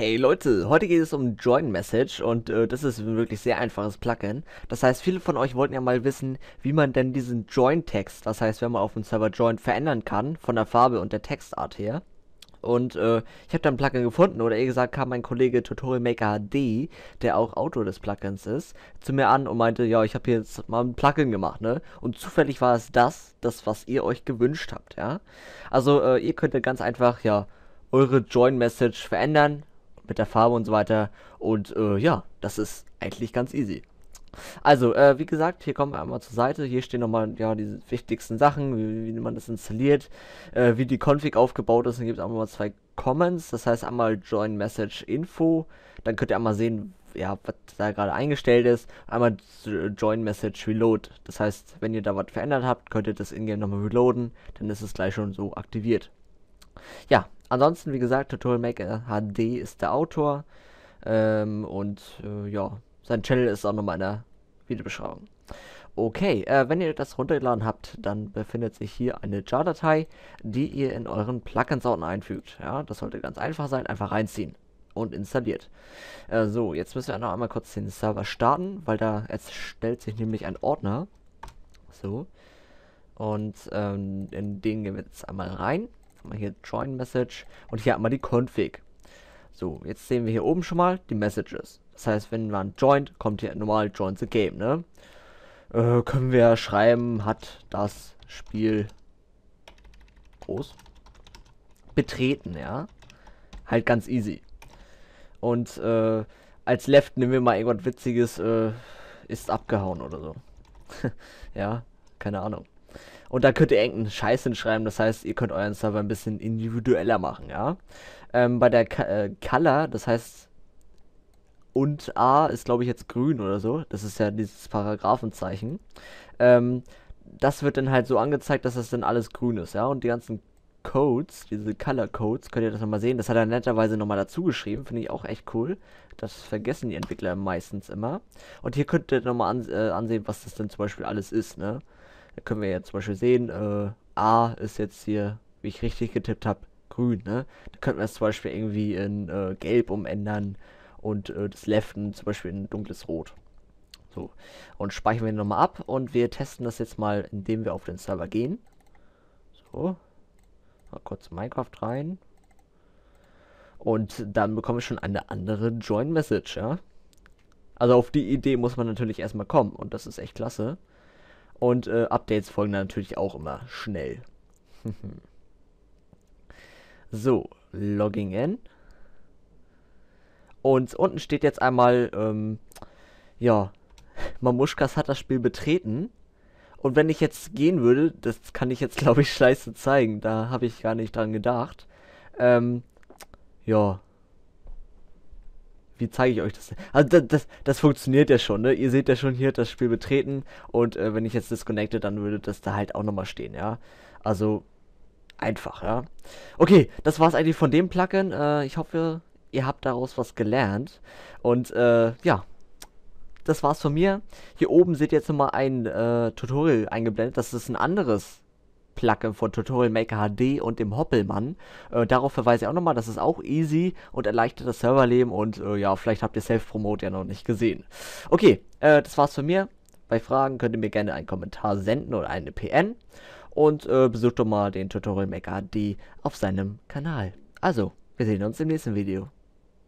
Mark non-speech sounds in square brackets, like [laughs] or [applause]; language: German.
Hey Leute, heute geht es um Join Message und äh, das ist ein wirklich sehr einfaches Plugin. Das heißt, viele von euch wollten ja mal wissen, wie man denn diesen Join Text, das heißt, wenn man auf dem Server Join verändern kann von der Farbe und der Textart her. Und äh, ich habe da ein Plugin gefunden oder eher gesagt kam mein Kollege Tutorial Maker HD, der auch Autor des Plugins ist, zu mir an und meinte, ja, ich habe hier jetzt mal ein Plugin gemacht, ne? Und zufällig war es das, das was ihr euch gewünscht habt, ja? Also äh, ihr ja ganz einfach ja eure Join Message verändern, mit der Farbe und so weiter. Und äh, ja, das ist eigentlich ganz easy. Also, äh, wie gesagt, hier kommen wir einmal zur Seite. Hier stehen nochmal ja, die wichtigsten Sachen, wie, wie man das installiert, äh, wie die Config aufgebaut ist. Dann gibt es auch nochmal zwei Comments, das heißt einmal Join Message Info. Dann könnt ihr einmal sehen, ja, was da gerade eingestellt ist. Einmal Join Message Reload. Das heißt, wenn ihr da was verändert habt, könnt ihr das in-game nochmal reloaden. Dann ist es gleich schon so aktiviert. Ja, ansonsten, wie gesagt, Tutorial Maker HD ist der Autor. Ähm, und äh, ja, sein Channel ist auch nochmal in der Videobeschreibung. Okay, äh, wenn ihr das runtergeladen habt, dann befindet sich hier eine JAR-Datei, die ihr in euren Plugins-Ordner einfügt. Ja, das sollte ganz einfach sein, einfach reinziehen und installiert. Äh, so, jetzt müssen wir noch einmal kurz den Server starten, weil da erstellt sich nämlich ein Ordner. So, und ähm, in den gehen wir jetzt einmal rein mal hier Join Message und hier haben wir die Config. So, jetzt sehen wir hier oben schon mal die Messages. Das heißt, wenn man joint, kommt hier normal join the game, ne? Äh, können wir schreiben, hat das Spiel groß betreten, ja? Halt ganz easy. Und äh, als Left nehmen wir mal irgendwas Witziges, äh, ist abgehauen oder so. [laughs] ja, keine Ahnung. Und da könnt ihr irgendeinen Scheiß hinschreiben. Das heißt, ihr könnt euren Server ein bisschen individueller machen, ja. Ähm, bei der Ka äh, Color, das heißt, und A ist, glaube ich, jetzt grün oder so. Das ist ja dieses Paragraphenzeichen. Ähm, das wird dann halt so angezeigt, dass das dann alles grün ist, ja. Und die ganzen Codes, diese Color Codes, könnt ihr das nochmal sehen. Das hat er netterweise nochmal dazu geschrieben, finde ich auch echt cool. Das vergessen die Entwickler meistens immer. Und hier könnt ihr nochmal an, äh, ansehen, was das denn zum Beispiel alles ist, ne? Da können wir ja zum Beispiel sehen, äh, A ist jetzt hier, wie ich richtig getippt habe, grün. Ne? Da könnten wir es zum Beispiel irgendwie in äh, gelb umändern und äh, das Leften zum Beispiel in dunkles Rot. So, und speichern wir nochmal ab und wir testen das jetzt mal, indem wir auf den Server gehen. So, mal kurz Minecraft rein. Und dann bekomme ich schon eine andere Join Message, ja. Also auf die Idee muss man natürlich erstmal kommen und das ist echt klasse. Und äh, Updates folgen dann natürlich auch immer schnell. [laughs] so, Logging in. Und unten steht jetzt einmal, ähm, ja, [laughs] Mamushkas hat das Spiel betreten. Und wenn ich jetzt gehen würde, das kann ich jetzt [laughs] glaube ich scheiße zeigen, da habe ich gar nicht dran gedacht. Ähm, ja, wie zeige ich euch das? Also das, das, das, funktioniert ja schon, ne? Ihr seht ja schon hier das Spiel betreten und äh, wenn ich jetzt disconnecte, dann würde das da halt auch nochmal stehen, ja? Also einfach, ja? Okay, das war's eigentlich von dem Plugin. Äh, ich hoffe, ihr habt daraus was gelernt und äh, ja. Das war's von mir. Hier oben seht ihr jetzt nochmal ein äh, Tutorial eingeblendet. Das ist ein anderes Plugin von Tutorial Maker HD und dem Hoppelmann. Äh, darauf verweise ich auch nochmal, das ist auch easy und erleichtert das Serverleben und äh, ja, vielleicht habt ihr Self-Promote ja noch nicht gesehen. Okay, äh, das war's von mir. Bei Fragen könnt ihr mir gerne einen Kommentar senden oder eine PN und äh, besucht doch mal den Tutorial Maker HD auf seinem Kanal. Also, wir sehen uns im nächsten Video.